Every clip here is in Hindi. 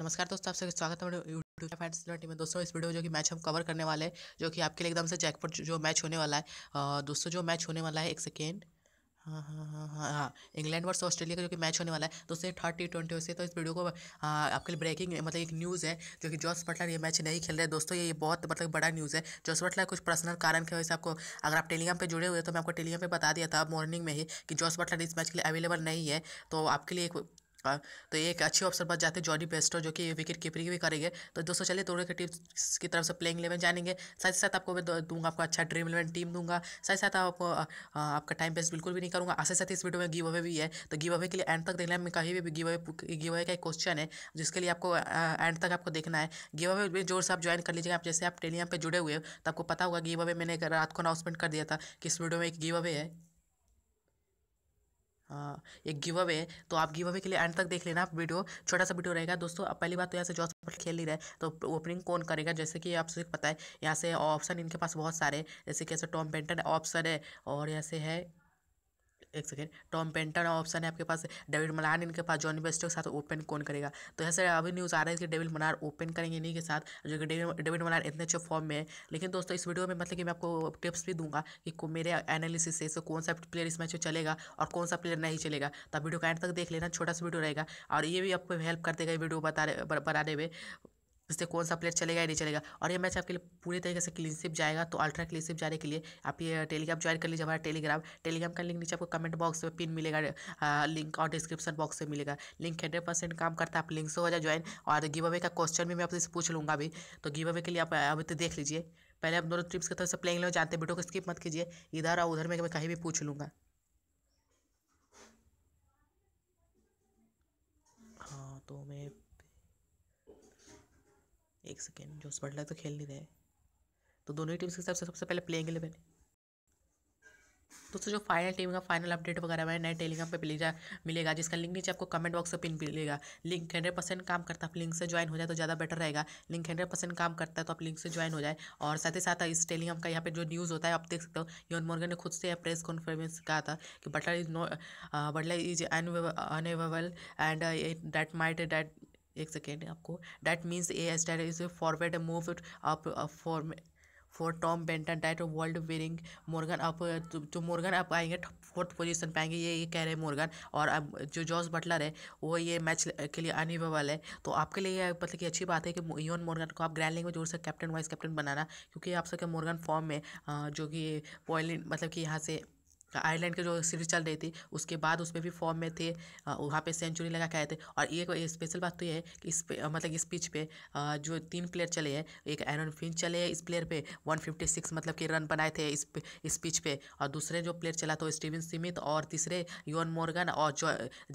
नमस्कार दोस्तों आप सभी स्वागत है यूट्यूब फैंटी में दोस्तों इस वीडियो जो कि मैच हम कवर करने वाले हैं जो कि आपके लिए एकदम से जैकपॉट जो मैच होने वाला है दोस्तों जो मैच होने वाला है एक सेकेंड हाँ हाँ हाँ हाँ हाँ इंग्लैंड वर्स ऑस्ट्रेलिया का जो कि मैच होने वाला है दोस्तों थर्ड टी ट्वेंटी से तो इस वीडियो को आ, आपके लिए ब्रेकिंग मतलब एक न्यूज़ है जो कि जॉस बटलर ये मैच नहीं खेल रहे दोस्तों ये बहुत मतलब बड़ा न्यूज़ है जॉस बटलर कुछ पर्सनल कारण की वजह से आपको अगर आप टेलीग्राम पर जुड़े हुए तो मैं आपको टेलीग्राम पर बता दिया था मॉर्निंग में ही कि जॉस बटलर इस मैच के लिए अवेलेबल नहीं है तो आपके लिए एक पाए तो ये एक अच्छी ऑप्शन पास जाते हैं जॉनी बेस्टो जो कि विकेट कीपरिंग भी करेंगे तो दोस्तों चलिए दोनों के टीम की तरफ से प्लेइंग इलेवन जानेंगे साथ ही साथ आपको मैं दूंगा आपको अच्छा ड्रीम इलेवन टीम दूंगा साथ ही साथ आपको आपका टाइम वेस्ट बिल्कुल भी नहीं करूँगा साथ साथ इस वीडियो में गिव अवे भी है तो गिव अवे के लिए एंड तक देखने में कहीं भी गिव अवे गिव अवे का एक क्वेश्चन है जिसके लिए आपको एंड तक आपको देखना है गिव अवे भी जोर से आप ज्वाइन कर लीजिएगा आप जैसे आप टेलीग्राम पर जुड़े हुए तो आपको पता होगा गिव अवे मैंने रात को अनाउंसमेंट कर दिया था कि इस वीडियो में एक गिव अवे है हाँ एक गिव अवे तो आप गिव अवे के लिए एंड तक देख लेना आप वीडियो छोटा सा वीडियो रहेगा दोस्तों अब पहली बात तो यहाँ से जॉस पर खेल ही रहे तो ओपनिंग कौन करेगा जैसे कि सभी पता है यहाँ से ऑप्शन इनके पास बहुत सारे जैसे कि ऐसे टॉम बेंटन ऑप्शन है और यहाँ से है एक सेकेंड टॉम पेंटन ऑप्शन है आपके पास डेविड मलान इनके पास जॉनी बेस्टो के साथ ओपन कौन करेगा तो ऐसे अभी न्यूज़ आ रहा है कि डेविड मलान ओपन करेंगे इन्हीं के साथ जो कि डेविड मलान इतने अच्छे फॉर्म में है लेकिन दोस्तों इस वीडियो में मतलब कि मैं आपको टिप्स भी दूंगा कि मेरे एनालिसिस से तो कौन सा प्लेयर इस मैच में चलेगा और कौन सा प्लेयर नहीं चलेगा तो वीडियो का एंड तक देख लेना छोटा सा वीडियो रहेगा और ये भी आपको हेल्प कर देगा ये वीडियो बता रहे बनाने में इससे कौन सा प्लेयर चलेगा या नहीं चलेगा और ये मैच आपके लिए पूरी तरीके से क्लीनशिप जाएगा तो अल्ट्रा क्लीनशिप जाने के लिए आप ये टेलीग्राम ज्वाइन कर लीजिए हमारा टेलीग्राम टेलीग्राम का लिंक नीचे आपको कमेंट बॉक्स में पिन मिलेगा लिंक और डिस्क्रिप्शन बॉक्स में मिलेगा लिंक हंड्रेड परसेंट काम करता है आप लिंक से हो जाए ज्वाइन और गिव अवे का क्वेश्चन भी मैं आपसे पूछ लूँगा अभी तो गिव अवे के लिए आप अभी तो देख लीजिए पहले आप दोनों ट्रिप्स के तरफ से प्लेंग लो जानते वीडियो को स्किप मत कीजिए इधर और उधर में मैं कहीं भी पूछ लूँगा हाँ तो मैं एक सेकेंड जोस बटलर तो खेल नहीं रहे तो दोनों ही टीम्स के हिसाब से सबसे पहले प्लेइंग इलेवन दोस्तों जो फाइनल टीम का फाइनल अपडेट वगैरह हमारे नए टेलीग्राम पे मिलेगा मिलेगा जिसका लिंक नीचे आपको कमेंट बॉक्स में पिन मिलेगा लिंक हंड्रेड परसेंट काम करता है आप लिंक से ज्वाइन हो जाए तो ज़्यादा बेटर रहेगा लिंक हंड्रेड परसेंट काम करता है तो आप लिंक से ज्वाइन हो जाए और साथ ही साथ इस टेलीग्राम का यहाँ पर जो न्यूज़ होता है आप देख सकते हो योन मोर्गन ने खुद से प्रेस कॉन्फ्रेंस कहा था कि Butler is no Butler is unavailable and that might that एक सेकेंड आपको that means a stat is forward move आप for for Tom Banton that world winning Morgan आप जो मोर्गन आप आएंगे फोर्थ पोजीशन पे आएंगे ये ये कह रहे हैं मोर्गन और अब जो जॉस बटलर है वो ये मैच के लिए वाले है तो आपके लिए मतलब कि अच्छी बात है कि यून मोर्गन को आप ग्रैंड लीग में जोर से कैप्टन वाइस कैप्टन बनाना क्योंकि आप सबके मोर्गन फॉर्म में uh, जो कि पॉइलिन मतलब कि यहाँ से आयरलैंड के जो सीरीज चल रही थी उसके बाद उसमें भी फॉर्म में थे वहाँ पे सेंचुरी लगा के आए थे और एक स्पेशल बात तो ये है कि इस पे मतलब इस पिच पे जो तीन प्लेयर चले हैं एक एरन फिंच चले हैं इस प्लेयर पे 156 मतलब कि रन बनाए थे इस इस पिच पे और दूसरे जो प्लेयर चला तो स्टीवन स्मिथ और तीसरे योन मोर्गन और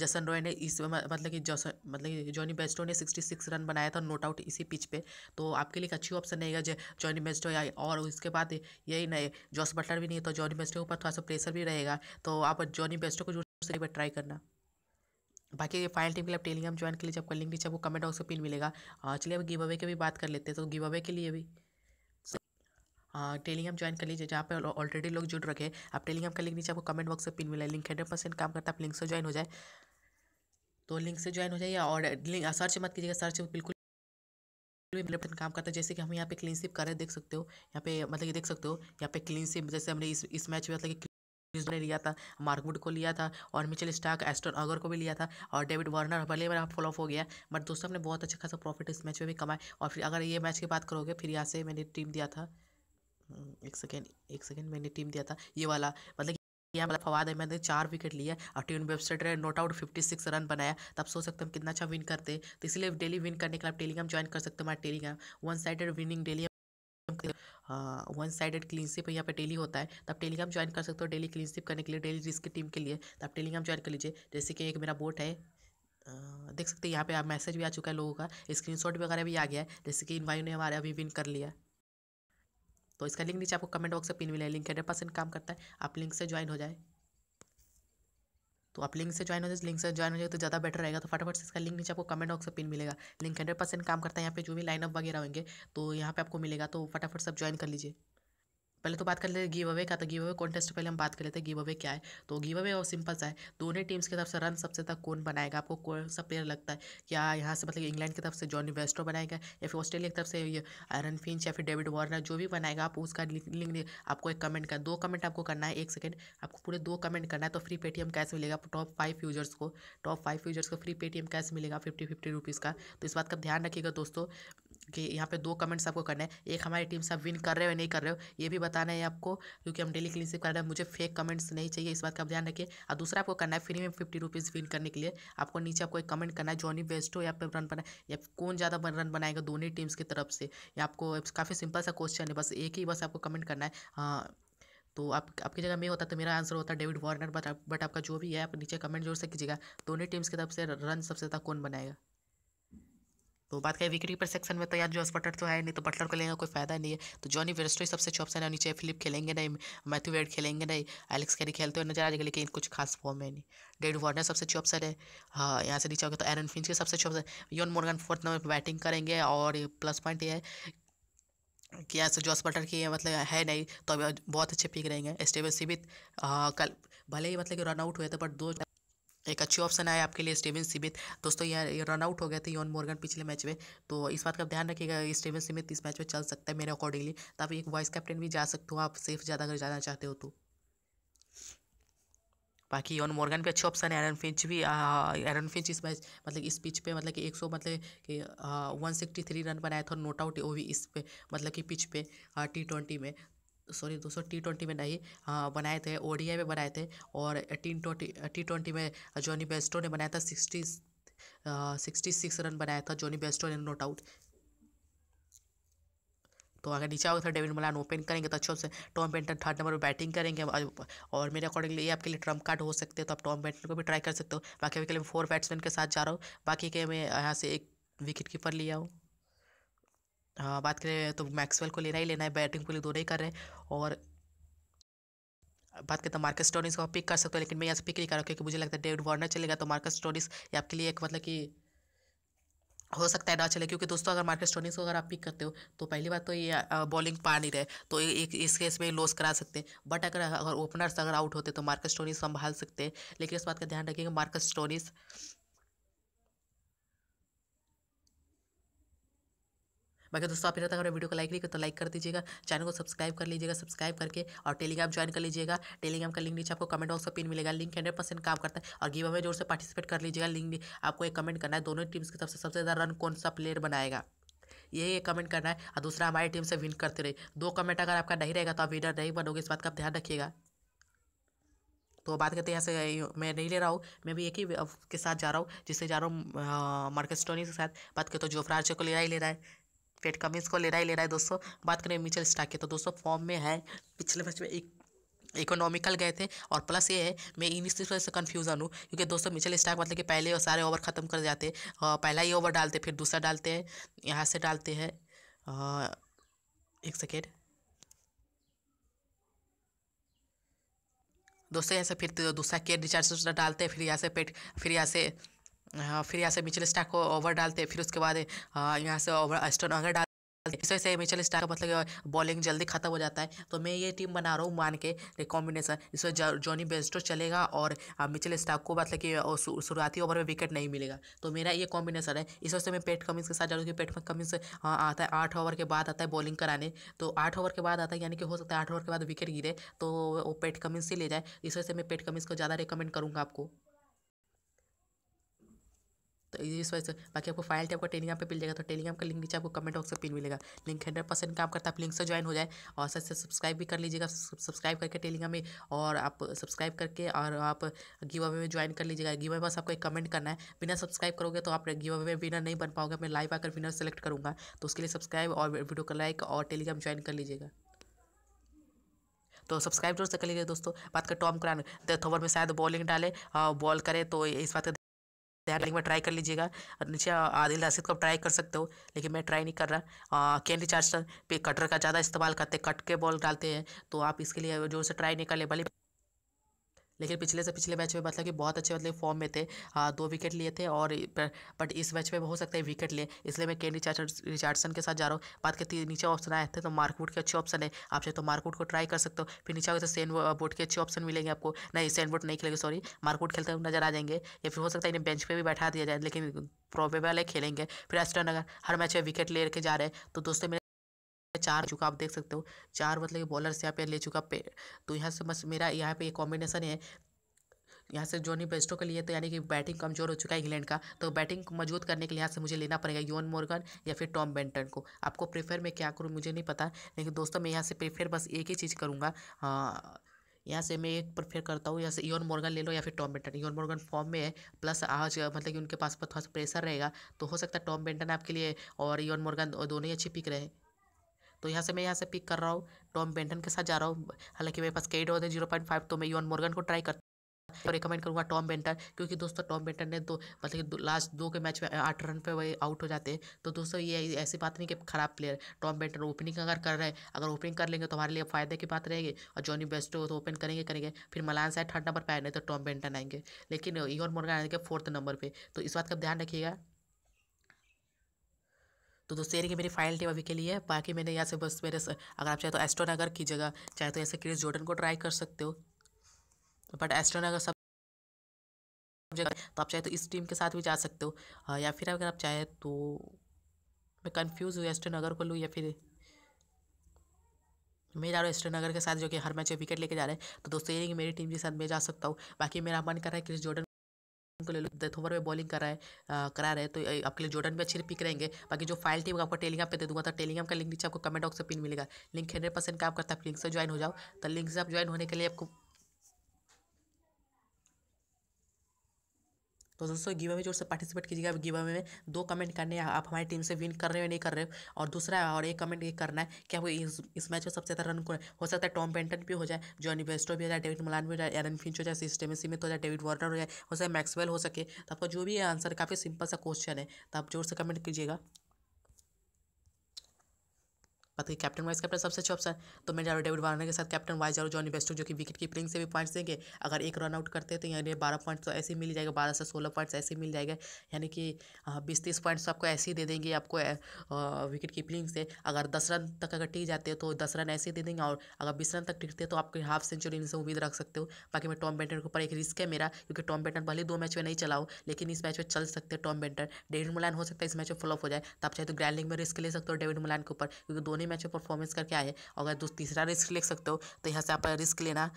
जसन रॉय ने इस मतलब कि मतलब कि जॉनी बेस्टो ने सिक्सटी रन बनाया था नोट आउट इसी पिच पर तो आपके लिए एक अच्छी ऑप्शन रहेगा जॉनी बेस्टो या और उसके बाद यही नहीं जॉस बटलर भी नहीं तो जॉनी बेस्टो के ऊपर थोड़ा सा प्रेशर भी फ्री रहेगा तो आप जॉनी बेस्टो को जरूर से ट्राई करना बाकी ये फाइनल टीम के लिए आप टेलीग्राम ज्वाइन के लिए आपका लिंक नीचे आपको कमेंट बॉक्स में पिन मिलेगा चलिए अब गिव अवे की भी बात कर लेते हैं तो गिव अवे के लिए भी टेलीग्राम ज्वाइन कर लीजिए जहाँ पे ऑलरेडी लोग जुड़ रखे आप टेलीग्राम का लिंक नीचे आपको कमेंट बॉक्स में पिन मिला लिंक हंड्रेड परसेंट काम करता है आप लिंक से ज्वाइन हो जाए तो लिंक से ज्वाइन हो जाए और लिंक सर्च मत कीजिएगा सर्च बिल्कुल काम करता है जैसे कि हम यहाँ पे क्लीन सिप कर रहे देख सकते हो यहाँ पे मतलब ये देख सकते हो यहाँ पे क्लीन सिप जैसे हमने इस इस मैच में मतलब ने लिया था मार्कवुड को लिया था और मिचल स्टार्क एस्टन अगर को भी लिया था और डेविड वार्नर भले मेरा ऑफ हो गया बट दोस्तों हमने बहुत अच्छा खासा प्रॉफिट इस मैच में भी कमाया और फिर अगर ये मैच की बात करोगे फिर यहाँ से मैंने टीम दिया था हम्म, एक सेकेंड एक सेकेंड मैंने टीम दिया था ये वाला मतलब किया मतलब फवाद है मैंने चार विकेट लिए और टीम वेबसाइट ने not out fifty six run बनाया तब सोच सकते हम कितना अच्छा विन करते तो इसलिए डेली विन करने के लिए आप टेलीग्राम ज्वाइन कर सकते हैं हमारे Telegram one sided winning daily one sided क्लीनशिप यहाँ पे डेली होता है तो आप टेलीग्राम ज्वाइन कर सकते हो डेली क्लीनशिप करने के लिए डेली रिस्क टीम के लिए तो आप टेलीग्राम ज्वाइन कर लीजिए जैसे कि एक मेरा बोट है देख सकते हैं यहाँ पे आप मैसेज भी आ चुका है लोगों का शॉट वगैरह भी आ गया है जैसे कि इन भाई ने हमारे अभी विन कर लिया तो इसका लिंक नीचे आपको कमेंट बॉक्स से पिन मिला है लिंक हंड्रेड परसेंट काम करता है आप लिंक से ज्वाइन हो जाए तो आप लिंक से ज्वाइन हो जाए लिंक से ज्वाइन हो जाए तो ज़्यादा बेटर रहेगा तो फटाफट से इसका लिंक नीचे आपको कमेंट बॉक्स में पिन मिलेगा लिंक हंड्रेड परसेंट काम करता है यहाँ पे जो भी लाइनअप वगैरह होंगे तो यहाँ पे आपको मिलेगा तो फटाफट सब ज्वाइन कर लीजिए पहले तो बात कर लेते गिव अवे का तो गिव अवे कॉन्टेस्ट पहले हम बात कर लेते हैं गिव अवे क्या है तो गिव अवे और सिंपल सा है दोनों टीम्स की तरफ से रन सबसे तक कौन बनाएगा आपको कौन सा प्लेयर लगता है क्या यहाँ से मतलब इंग्लैंड की तरफ से जॉनी वेस्टो बनाएगा या फिर ऑस्ट्रेलिया की तरफ से आयरन फिंच या फिर डेविड वार्नर जो भी बनाएगा आप उसका लिंक आपको एक कमेंट कर दो कमेंट आपको करना है एक सेकेंड आपको पूरे दो कमेंट करना है तो फ्री पेटीएम कैश मिलेगा टॉप फाइव यूजर्स को टॉप फाइव यूजर्स को फ्री पेटीएम कैश मिलेगा फिफ्टी फिफ्टी रुपीज़ का तो इस बात का ध्यान रखिएगा दोस्तों कि यहाँ पे दो कमेंट्स आपको करना है एक हमारी टीम से आप विन कर रहे हो या नहीं कर रहे हो ये भी बताना है आपको क्योंकि हम डेली से कर रहे हैं मुझे फेक कमेंट्स नहीं चाहिए इस बात का ध्यान रखिए और दूसरा आपको करना है फ्री में फिफ्टी रुपीज़ विन करने के लिए आपको नीचे आपको एक कमेंट करना है जॉनी बेस्ट हो या फिर रन बना या कौन ज़्यादा रन बनाएगा दोनों टीम्स की तरफ से या आपको काफ़ी सिंपल सा क्वेश्चन है बस एक ही बस आपको कमेंट करना है हाँ तो आप आपकी जगह मैं होता तो मेरा आंसर होता डेविड वार्नर बट बट आपका जो भी है आप नीचे कमेंट जोर से कीजिएगा दोनों टीम्स की तरफ से रन सबसे ज़्यादा कौन बनाएगा तो बात करें विकेट कीपर सेक्शन में तो यार जॉस बटर तो है नहीं तो बटलर को लेना कोई फायदा नहीं है तो जॉनी वेस्टो ही सबसे अच्छा ऑप्शन है नीचे फिलिप खेलेंगे नहीं मैथ्यू वेड खेलेंगे नहीं एलेक्स कैरी खेलते हुए नजर आ जाएगा लेकिन कुछ खास फॉर्म है नहीं डेड वार्नर सबसे अच्छा ऑप्शन है हाँ यहाँ से नीचे होगा तो एरन फिंच के सबसे अच्छा option Eoin Morgan fourth number पर बैटिंग करेंगे और प्लस पॉइंट ये है कि यहाँ से जॉस बटर की मतलब है नहीं तो अभी बहुत अच्छे पिक रहेंगे स्टेबल सीबित हाँ, कल भले ही मतलब कि रन आउट हुए थे बट दो एक अच्छी ऑप्शन आया आपके लिए स्टेवन सीमित दोस्तों यहाँ रन आउट हो गए थे यौन मॉर्गन पिछले मैच में तो इस बात का ध्यान रखिएगा स्टेवन सीमित इस मैच में चल सकता है मेरे अकॉर्डिंगली तो आप एक वाइस कैप्टन भी जा सकते हो आप सेफ ज़्यादा अगर जाना चाहते हो तो बाकी यौन मॉर्गन भी अच्छे ऑप्शन है एरन फिंच भी एरन फिंच इस मैच मतलब इस पिच पे मतलब कि एक सौ मतलब कि वन सिक्सटी थ्री रन बनाया था नोट आउट वो भी इस पे मतलब कि पिच पे टी ट्वेंटी में सॉरी दोस्तों टी ट्वेंटी में नहीं हाँ, बनाए थे ओ में बनाए थे और टी ट्वेंटी टी ट्वेंटी में जॉनी बेस्टो ने बनाया था सिक्सटी सिक्सटी सिक्स रन बनाया था जॉनी बेस्टो ने नोट आउट तो अगर नीचे आओगे तो डेविड मलान ओपन करेंगे तो अच्छे से टॉम बेंटन थर्ड नंबर पर बैटिंग करेंगे और मेरे अकॉर्डिंगली ये आपके लिए ट्रम्प कार्ड हो सकते हैं तो आप टॉम बेंटन को भी ट्राई कर सकते हो बाकी अभी के लिए फोर बैट्समैन के साथ जा रहा हूँ बाकी के मैं यहाँ से एक विकेट कीपर लिया हूँ हाँ, बात करें तो मैक्सवेल को लेना ही लेना है बैटिंग के लिए दोनों ही कर रहे हैं और बात करें तो मार्कस टोनिस को आप पिक कर सकते हो लेकिन मैं यहाँ से पिक नहीं कर रहा हूँ क्योंकि मुझे लगता है डेविड वार्नर चलेगा तो मार्कस टोनिस ये आपके लिए एक मतलब कि हो सकता है ना चले क्योंकि दोस्तों अगर मार्केट स्टोनिस को अगर आप पिक करते हो तो पहली बात तो ये बॉलिंग पा नहीं रहे तो एक इस केस में लॉस करा सकते हैं बट अगर अगर ओपनर्स अगर आउट होते तो मार्केट स्टोनिस संभाल सकते हैं लेकिन इस बात का ध्यान रखिएगा मार्केट स्टोनिस बाकी दोस्तों आप अगर वीडियो को लाइक नहीं तो लाइक कर दीजिएगा चैनल को सब्सक्राइब कर लीजिएगा सब्सक्राइब करके और टेलीग्राम ज्वाइन कर लीजिएगा टेलीग्राम का लिंक नीचे आपको कमेंट बॉक्स पर पिन मिलेगा लिंक हंड्रेड परसेंट काम करता है और गिव हमें जोर से पार्टिसिपेट कर लीजिएगा लिंक आपको एक कमेंट करना है दोनों टीम्स की तरफ से सबसे ज़्यादा रन कौन सा प्लेयर बनाएगा एक कमेंट करना है और दूसरा हमारी टीम से विन करते रहे दो कमेंट अगर आपका नहीं रहेगा तो आप विनर नहीं बनोगे इस बात का ध्यान रखिएगा तो बात करते हैं यहाँ से मैं नहीं ले रहा हूँ मैं भी एक ही के साथ जा रहा हूँ जिससे जा रहा हूँ मार्केस्टोनी के साथ बात करते तो जोफ्राज को ले रहा ही ले रहा है पेट कमिंस को ले रहा ही ले रहा है दोस्तों बात करें म्यूचुअल स्टॉक की तो दोस्तों फॉर्म में है पिछले मैच में एक इकोनॉमिकल गए थे और प्लस ये है मैं इन इस से कन्फ्यूजन हूँ क्योंकि दोस्तों म्यूचुअल स्टॉक मतलब कि पहले सारे ओवर ख़त्म कर जाते पहला ही ओवर डालते फिर दूसरा डालते हैं यहाँ से डालते हैं एक सेकेंड दोस्तों यहाँ से फिर तो दूसरा के रिचार्ज डालते हैं फिर यहाँ से पेट e फिर यहाँ से हाँ, फिर यहाँ से मिचल स्टाक को ओवर डालते फिर उसके बाद यहाँ से ओवर स्टोन अगर डाल इस वजह से मिचल स्टाक मतलब बॉलिंग जल्दी खत्म हो जाता है तो मैं ये टीम बना रहा हूँ मान के कॉम्बिनेशन इसमें जॉनी बेस्टो चलेगा और मिचल स्टाक को मतलब कि शुरुआती ओवर में विकेट नहीं मिलेगा तो मेरा ये कॉम्बिनेशन है इस वजह से मैं पेट कमिंस के साथ जा रहा हूँ पेट कमिंस आता है आठ ओवर के बाद आता है बॉलिंग कराने तो आठ ओवर के बाद आता है यानी कि हो सकता है आठ ओवर के बाद विकेट गिरे तो वो पेट कमिंस ही ले जाए इस वजह से मैं पेट कमिंस को ज़्यादा रिकमेंड करूँगा आपको तो इस वजह से बाकी आपको फाइल टाइप का टेलीग्राम पे मिल जाएगा तो टेलीग्राम का लिंक नीचे आपको कमेंट बॉक्स में पिन मिलेगा लिंक हंड्रेड परसेंट काम करता है आप लिंक से ज्वाइन हो जाए और सच से सब्सक्राइब भी कर लीजिएगा सब्सक्राइब करके टेलीग्राम में और आप सब्सक्राइब करके और आप गिव अवे में ज्वाइन कर लीजिएगा गिव अवे बस आपको एक कमेंट करना है बिना सब्सक्राइब करोगे तो आप गिव अवे में विनर नहीं बन पाओगे मैं लाइव आकर विनर सेलेक्ट करूँगा तो उसके लिए सब्सक्राइब और वीडियो का लाइक और टेलीग्राम ज्वाइन कर लीजिएगा तो सब्सक्राइब जरूर से कर लीजिए दोस्तों बात कर टॉम करान थोवर में शायद बॉलिंग डाले और हाँ, बॉल करे तो इस बात यार एक बार ट्राई कर लीजिएगा और नीचे आदिल राशिद को आप ट्राई कर सकते हो लेकिन मैं ट्राई नहीं कर रहा कैंडी चार्जर पे कटर का ज़्यादा इस्तेमाल करते कट के बॉल डालते हैं तो आप इसके लिए जोर से ट्राई नहीं कर ले भले लेकिन पिछले से पिछले मैच में मतलब कि बहुत अच्छे मतलब फॉर्म में थे आ, हाँ, दो विकेट लिए थे और बट इस मैच में हो सकता है विकेट लिए इसलिए मैं केन रिचार्डसन के साथ जा रहा हूँ बात करती नीचे ऑप्शन आए थे तो मार्कवुड के अच्छे ऑप्शन है आप चाहे तो मार्कवुड को ट्राई कर सकते हो फिर नीचे आओगे तो सेन बोर्ड के अच्छे ऑप्शन मिलेंगे आपको नहीं सेन बोर्ड नहीं खेलेंगे सॉरी मार्कवुड खेलते हुए नजर आ जाएंगे या फिर हो सकता है इन्हें बेंच पर भी बैठा दिया जाए लेकिन प्रॉबेबल है खेलेंगे फिर एस्टन अगर हर मैच में विकेट ले के जा रहे हैं तो दोस्तों चार चुका आप देख सकते हो चार मतलब कि बॉलर से यहाँ पे ले चुका पे तो यहाँ से बस मेरा यहाँ पे ये कॉम्बिनेशन है यहाँ से जॉनी बेस्टो के लिए तो यानी कि बैटिंग कमजोर हो चुका है इंग्लैंड का तो बैटिंग मजबूत करने के लिए यहाँ से मुझे लेना पड़ेगा योन मॉर्गन या फिर टॉम बेंटन को आपको प्रेफर मैं क्या करूँ मुझे नहीं पता लेकिन दोस्तों मैं यहाँ से प्रेफर बस एक ही चीज़ करूँगा हाँ, यहाँ से मैं एक प्रेफर करता हूँ यहाँ से योन मॉर्गन ले लो या फिर Tom Banton Eoin Morgan form में है प्लस आज मतलब कि उनके पास पर थोड़ा सा प्रेशर रहेगा तो हो सकता है टॉम बेंटन आपके लिए और योन मॉर्गन दोनों ही अच्छी पिक रहे तो यहाँ से मैं यहाँ से पिक कर रहा हूँ टॉम बेंटन के साथ जा रहा हूँ हालांकि मेरे पास कई होते है जीरो पॉइंट फाइव तो मैं यून मॉर्गन को ट्राई करता तो रिकमेंड करूंगा टॉम बेंटन क्योंकि दोस्तों टॉम बेंटन ने दो मतलब कि लास्ट दो के मैच में आठ रन पे वही आउट हो जाते हैं तो दोस्तों ये ऐसी बात नहीं कि खराब प्लेयर टॉम बेंटन ओपनिंग अगर कर रहे हैं अगर ओपनिंग कर लेंगे तो हमारे लिए फायदे की बात रहेगी और जॉनी बेस्टो तो ओपन करेंगे करेंगे फिर मलान साहब थर्ड नंबर पर आए नहीं तो टॉम बेंटन आएंगे लेकिन ईवन मोर्गन आएंगे फोर्थ नंबर पर तो इस बात का ध्यान रखिएगा तो दोस्तों यानी कि मेरी फाइनल टीम अभी के लिए बाकी मैंने यहाँ से बस मेरे अगर आप चाहे तो एस्ट्रोनगर की जगह चाहे तो ऐसे क्रिस जोर्डन को ट्राई कर सकते हो बट एस्ट्रोनगर सब जगह तो आप चाहे तो इस टीम के साथ भी जा सकते हो हाँ, या फिर अगर आप चाहे तो मैं कन्फ्यूज़ हूँ नगर को लूँ या फिर मैं जा रहा हूँ नगर के साथ जो कि हर मैच विकेट लेके जा रहे हैं तो दोस्तों ये कि मेरी टीम के साथ मैं जा सकता हूँ बाकी मेरा मन कर रहा है क्रिस जोर्डन को ले लो डेथ ओवर में बॉलिंग कर रहा है आ, करा रहे तो आपके लिए जोर्डन भी अच्छे पिक रहेंगे बाकी जो फाइल टीम आपको टेलीग्राम पे दे दूंगा तो टेलीग्राम का लिंक नीचे आपको कमेंट बॉक्स से पिन मिलेगा लिंक हंड्रेड परसेंट आप करता है लिंक से ज्वाइन हो जाओ तो लिंक से आप ज्वाइन होने के लिए आपको तो दोस्तों गिवे में जोर से पार्टिसिपेट कीजिएगा गिव में दो कमेंट करने आप हमारी टीम से विन कर रहे हो नहीं कर रहे हो और दूसरा और एक कमेंट ये करना है कि आपको इस, इस मैच में सबसे ज़्यादा रन हो सकता है टॉम पेंटन भी हो जाए जॉनी बेस्टो भी हो जाए डेविड मलान भी हो जाए एरन फिंच हो जाए सिस्टम सीमित हो जाए डेविड वार्नर हो जाए हो सकता है मैक्सवेल हो सके तो आपका जो भी आंसर काफ़ी सिंपल सा क्वेश्चन है तो आप जोर से कमेंट कीजिएगा बात करें कैप्टन वाइस कैप्टन सबसे अच्छा ऑप्शन तो मैं जा डेविड वार्नर के साथ कैप्टन वाइस और जॉनी बेस्टो जो कि विकेट कीपरिंग से भी पॉइंट्स देंगे अगर एक रन आउट करते हैं तो यानी बारह पॉइंट्स तो ऐसे मिल जाएगा बारह से सोलह पॉइंट्स ऐसे मिल जाएगा यानी कि हाँ, बीस तीस पॉइंट्स तो आपको ऐसे ही दे देंगे आपको विकेट कीपरिंग से अगर दस रन तक अगर टिक जाते हैं तो दस रन ऐसे ही दे देंगे और अगर बीस रन तक टिकते तो आपकी हाफ सेंचुरी इनसे उम्मीद रख सकते हो बाकी मैं टॉम बेंटन के ऊपर एक रिस्क है मेरा क्योंकि टॉम बेंटन भले दो मैच में नहीं चलाओ लेकिन इस मैच में चल सकते हैं टॉम बेंटन डेविड मुलायन हो सकता है इस मैच में फ्लॉप हो जाए तो आप चाहे तो ग्रैंडिंग में रिस्क ले सकते हो डेविड मुलायन के ऊपर क्योंकि दोनों दोनों मैच में परफॉर्मेंस करके आए अगर दो तीसरा रिस्क ले सकते हो तो यहाँ से आप रिस्क लेना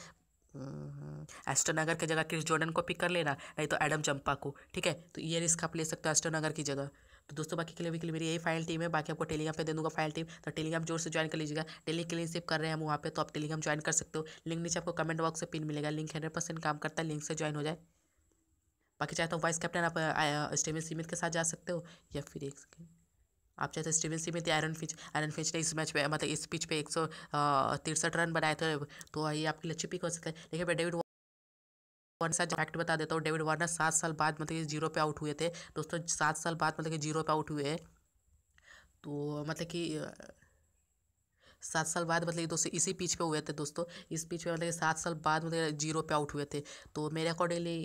एस्टोनगर हम्म, की जगह क्रिस जॉर्डन को पिक कर लेना नहीं तो एडम चंपा को ठीक है तो ये रिस्क आप ले सकते हो एस्टोनगर की जगह तो दोस्तों बाकी क्लेवी के लिए मेरी यही फाइनल टीम है बाकी आपको टेलीग्राम पे दे दूंगा फाइनल टीम तो टेलीग्राम जोर से ज्वाइन कर लीजिएगा डेली क्लीन सिप कर रहे हैं हम वहाँ पे तो आप टेलीग्राम ज्वाइन कर सकते हो लिंक नीचे आपको कमेंट बॉक्स से पिन मिलेगा लिंक हंड्रेड परसेंट काम करता है लिंक से ज्वाइन हो जाए बाकी चाहे तो वाइस कैप्टन आप स्टेमिन सीमित के साथ जा सकते हो या फिर एक सेकेंड आप चाहते स्टीवन स्मिथ या थे आयरन फिच आयरन फिच ने इस मैच में मतलब इस पिच पे एक सौ तिरसठ रन बनाए थे तो ये आपके लिए अच्छी पिक हो सकता है लेकिन मैं डेविड वार्नर साथ फैक्ट बता देता हूँ डेविड वार्नर सात साल बाद मतलब जीरो पे आउट हुए थे दोस्तों सात साल बाद मतलब कि जीरो पे आउट हुए तो मतलब, मतलब, मतलब कि सात साल बाद मतलब दोस्तों इसी पिच पे हुए थे दोस्तों इस पिच पे मतलब सात साल बाद मतलब जीरो पे आउट हुए थे तो मेरे अकॉर्डिंगली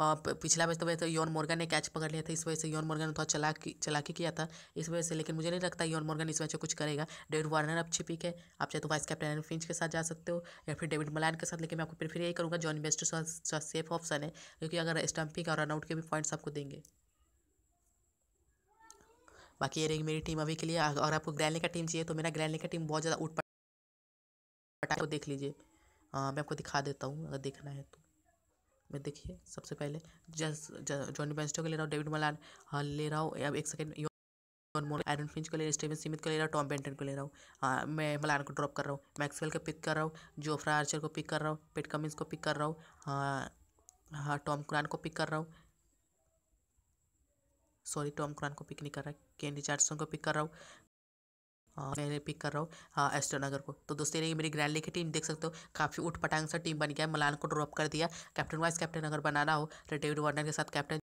पिछला मैच तो वैसे यौन मोर्गन ने कैच पकड़ लिया था इस वजह से यौन मोर्गन ने थोड़ा चलाकी चलाकी किया था इस वजह से लेकिन मुझे नहीं लगता यौन मोर्गन इस मैच में कुछ करेगा डेविड वार्नर अब छिपी है आप चाहे तो वाइस कैप्टन फिंच के साथ जा सकते हो या फिर डेविड मलान के साथ लेकिन मैं आपको प्रेफर यही करूँगा जॉन बेस्ट सेफ ऑप्शन है क्योंकि अगर स्टम्पिंग और रनआउट के भी पॉइंट्स आपको देंगे बाकी ये रही मेरी टीम अभी के लिए और आपको ग्रैंडली का टीम चाहिए तो मेरा ग्रैंडली का टीम बहुत ज़्यादा उठ पटा को देख लीजिए मैं आपको दिखा देता हूँ अगर देखना है तो में देखिए सबसे पहले जस जॉनी बेंस्टो को ले रहा हूँ डेविड मलान हाँ ले रहा हूँ अब एक सेकंड यून मोर आयरन फिंच को ले रहा स्टीवन स्मिथ को ले रहा हूँ टॉम बेंटन को ले रहा हूँ हाँ, मैं मलान को ड्रॉप कर रहा हूँ मैक्सवेल को पिक कर रहा हूँ जोफ्रा आर्चर को पिक कर रहा हूँ पेट कमिंस को पिक कर रहा हूँ हाँ हाँ टॉम कुरान को पिक कर रहा हूँ सॉरी टॉम कुरान को पिक नहीं कर रहा है केन रिचार्डसन को पिक कर रहा हूँ हाँ, मैं पिक कर रहा हूँ हाँ एस्टो नगर को तो दोस्तों ये मेरी ग्रैंड लीग की टीम देख सकते हो काफ़ी उठ पटांग सा टीम बन गया है मलान को ड्रॉप कर दिया कैप्टन वाइस कैप्टन अगर बनाना हो तो डेविड वार्नर के साथ कैप्टन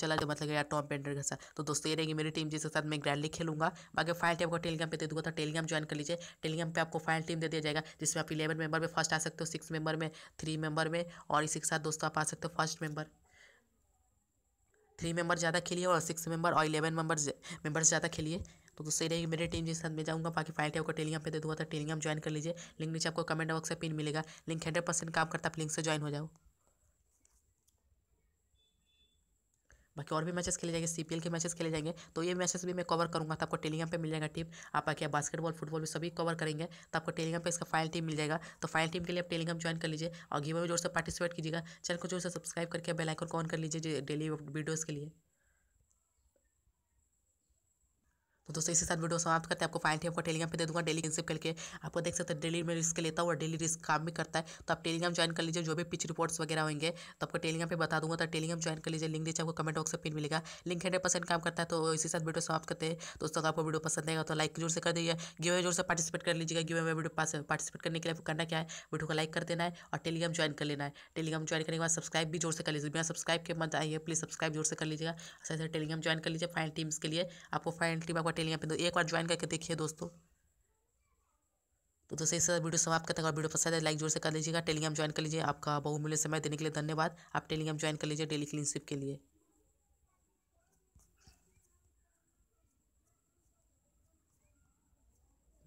चला जो मतलब यार टॉम पेंडर के साथ तो दोस्तों ये रहेगी मेरी टीम जिसके साथ मैं ग्रैंड लीग खेलूंगा बाकी फाइल टीम को टेलीग्राम पे दे दूंगा तो टेलीग्राम ज्वाइन कर लीजिए टेलीग्राम पे आपको फाइनल टीम दे दिया जाएगा जिसमें आप इलेवन मेंबर में फर्स्ट आ सकते हो सिक्स मेंबर में थ्री मेंबर में और इसी के साथ दोस्तों आप आ सकते हो फर्स्ट मेंबर थ्री मेंबर ज़्यादा खेलिए और सिक्स मेंबर और इलेवन मेंबर मेंबर ज़्यादा खेलिए तो दोस्तों रहेंगे मेरे टीम जिस साथ मैं जाऊँगा बाकी फाइल को टेलीग्राम पे दे दूँगा तो टेलीग्राम ज्वाइन कर लीजिए लिंक नीचे आपको कमेंट बॉक्स से पिन मिलेगा लिंक हंड्रेड परसेंट काम करता है आप लिंक से ज्वाइन हो जाओ बाकी और भी मैचेस खेले जाएंगे सीपीएल के मैचेस खेले जाएंगे तो ये मैचेस भी मैं कवर करूँगा तो आपको टेलीग्राम पे मिल जाएगा टीम आप आके बास्केटबॉल फुटबॉल भी सभी कवर करेंगे तो आपको टेलीग्राम पे इसका फाइनल टीम मिल जाएगा तो फाइनल टीम के लिए आप टेलीग्राम ज्वाइन कर लीजिए और गेम में जोर से पार्टिसिपेट कीजिएगा चैनल को जोर से सब्सक्राइब करके बेलाइकन को ऑन कर लीजिए डेली वीडियोज़ के लिए तो दोस्तों इसी साथ वीडियो समाप्त करते हैं आपको फाइन थी आपको टेलीग्राम पे दे दूंगा डेली इनसेप करके आपको देख सकते हैं डेली में रिस्क लेता हूँ और डेली रिस्क काम भी करता है तो आप टेलीग्राम ज्वाइन कर लीजिए जो भी पिच रिपोर्ट्स वगैरह होंगे तो आपको टेलीग्राम पे बता दूंगा तो टेलीग्राम ज्वाइन कर लीजिए लिंक नीचे आपको कमेंट बॉक्स में पिन मिलेगा लिंक हंड्रेड परसेंट काम करता है तो इसी साथ वीडियो समाप्त करते हैं दोस्तों आपको वीडियो पसंद आएगा तो लाइक जोर से कर दीजिए गिवे जोर से पार्टिसिपेट कर लीजिएगा गिवे में वीडियो पार्टिसिपेट करने के लिए आपको करना क्या है वीडियो को लाइक कर देना है और टेलीग्राम ज्वाइन कर लेना है टेलीग्राम ज्वाइन करने के बाद सब्सक्राइब भी जोर से कर लीजिए बिना सब्सक्राइब के मत आइए प्लीज सब्सक्राइब जोर से कर लीजिएगा ऐसे टेलीग्राम ज्वाइन कर लीजिए फाइन टीम्स के लिए आपको फाइन टीम आपको पटेल यहाँ पे तो एक बार ज्वाइन करके देखिए दोस्तों तो दोस्तों इस वीडियो समाप्त करते हैं और वीडियो पसंद है लाइक जोर से कर लीजिएगा टेलीग्राम ज्वाइन कर लीजिए आपका बहुमूल्य समय देने के लिए धन्यवाद आप टेलीग्राम ज्वाइन कर लीजिए डेली क्लीनशिप के लिए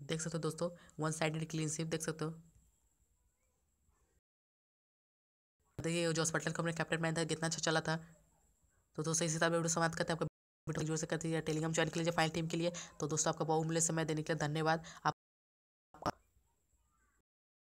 देख सकते हो दोस्तों वन साइडेड क्लीनशिप देख सकते हो देखिए जो हॉस्पिटल का हमने कैप्टन बनाया था कितना अच्छा चला था तो दोस्तों इसी तरह वीडियो समाप्त करते हैं वीडियो से सकते हैं टेलीग्राम ज्वाइन के लिए फाइल टीम के लिए तो दोस्तों आपका बहुत मूल्य समय देने के लिए धन्यवाद आप